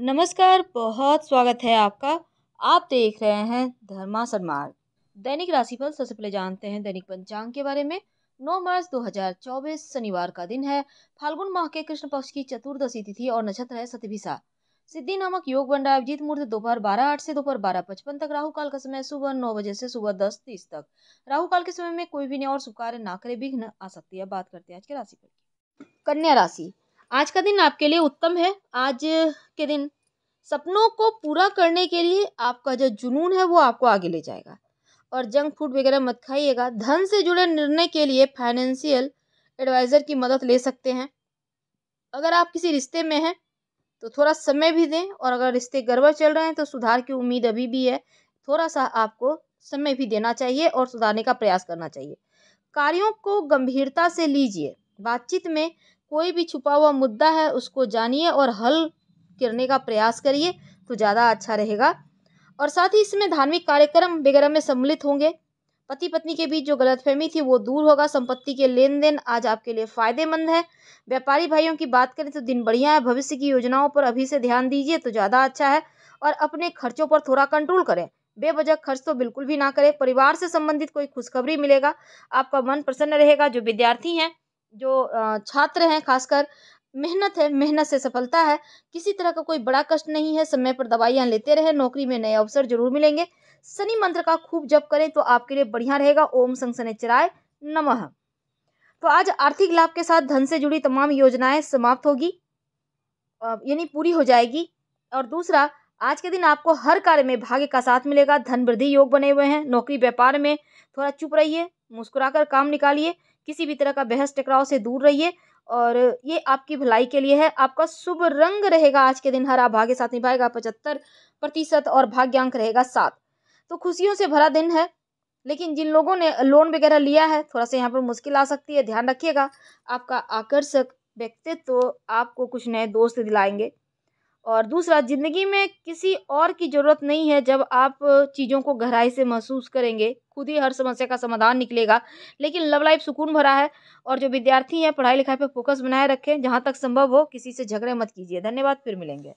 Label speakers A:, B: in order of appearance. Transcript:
A: नमस्कार बहुत स्वागत है आपका आप देख रहे हैं धर्मा सन्मार्ग दैनिक राशिफल सबसे पहले जानते हैं दैनिक पंचांग के बारे में 9 मार्च 2024 शनिवार का दिन है फाल्गुन माह के कृष्ण पक्ष की चतुर्दशी तिथि और नक्षत्र है सतभिसा सिद्धि नामक योग बंडा अभिजीत मुहूर्त दोपहर बारह आठ से दोपहर बारह पचपन तक राहु काल का समय सुबह नौ बजे से सुबह दस तीस तक राहु काल के समय में कोई भी नहीं और शुभ ना करे विघ्न आ सकती है बात करते हैं आज के राशि पर कन्या राशि आज का दिन आपके लिए उत्तम है आज के दिन सपनों को पूरा करने के लिए आपका जो जुनून है वो आपको आगे ले जाएगा और जंक फूड वगैरह मत खाइएगा धन से जुड़े निर्णय के लिए फाइनेंशियल एडवाइज़र की मदद ले सकते हैं अगर आप किसी रिश्ते में हैं तो थोड़ा समय भी दें और अगर रिश्ते गड़बड़ चल रहे हैं तो सुधार की उम्मीद अभी भी है थोड़ा सा आपको समय भी देना चाहिए और सुधारने का प्रयास करना चाहिए कार्यों को गंभीरता से लीजिए बातचीत में कोई भी छुपा हुआ मुद्दा है उसको जानिए और हल करने का प्रयास करिए तो ज़्यादा अच्छा रहेगा और साथ ही इसमें धार्मिक कार्यक्रम वगैरह में सम्मिलित होंगे पति पत्नी के बीच जो गलतफहमी थी वो दूर होगा संपत्ति के लेन देन आज आपके लिए फायदेमंद है व्यापारी भाइयों की बात करें तो दिन बढ़िया है भविष्य की योजनाओं पर अभी से ध्यान दीजिए तो ज़्यादा अच्छा है और अपने खर्चों पर थोड़ा कंट्रोल करें बेवजह खर्च तो बिल्कुल भी ना करें परिवार से संबंधित कोई खुशखबरी मिलेगा आपका मन प्रसन्न रहेगा जो विद्यार्थी हैं जो छात्र हैं खासकर मेहनत है मेहनत से सफलता है किसी तरह का कोई बड़ा कष्ट नहीं है समय पर दवाइयाँ लेते रहें नौकरी में नए अवसर जरूर मिलेंगे शनि मंत्र का खूब जप करें तो आपके लिए बढ़िया रहेगा ओम संग चराय नम तो आज आर्थिक लाभ के साथ धन से जुड़ी तमाम योजनाएं समाप्त होगी यानी पूरी हो जाएगी और दूसरा आज के दिन आपको हर कार्य में भाग्य का साथ मिलेगा धन वृद्धि योग बने हुए हैं नौकरी व्यापार में थोड़ा चुप रहिए मुस्कुराकर काम निकालिए किसी भी तरह का बहस टकराव से दूर रहिए और ये आपकी भलाई के लिए है आपका शुभ रंग रहेगा आज के दिन हरा भाग्य साथ निभाएगा पचहत्तर प्रतिशत और भाग्यांक रहेगा सात तो खुशियों से भरा दिन है लेकिन जिन लोगों ने लोन वगैरह लिया है थोड़ा सा यहाँ पर मुश्किल आ सकती है ध्यान रखिएगा आपका आकर्षक व्यक्तित्व तो आपको कुछ नए दोस्त दिलाएंगे और दूसरा ज़िंदगी में किसी और की ज़रूरत नहीं है जब आप चीज़ों को गहराई से महसूस करेंगे खुद ही हर समस्या का समाधान निकलेगा लेकिन लव लाइफ सुकून भरा है और जो विद्यार्थी हैं पढ़ाई लिखाई पर फोकस बनाए रखें जहाँ तक संभव हो किसी से झगड़े मत कीजिए धन्यवाद फिर मिलेंगे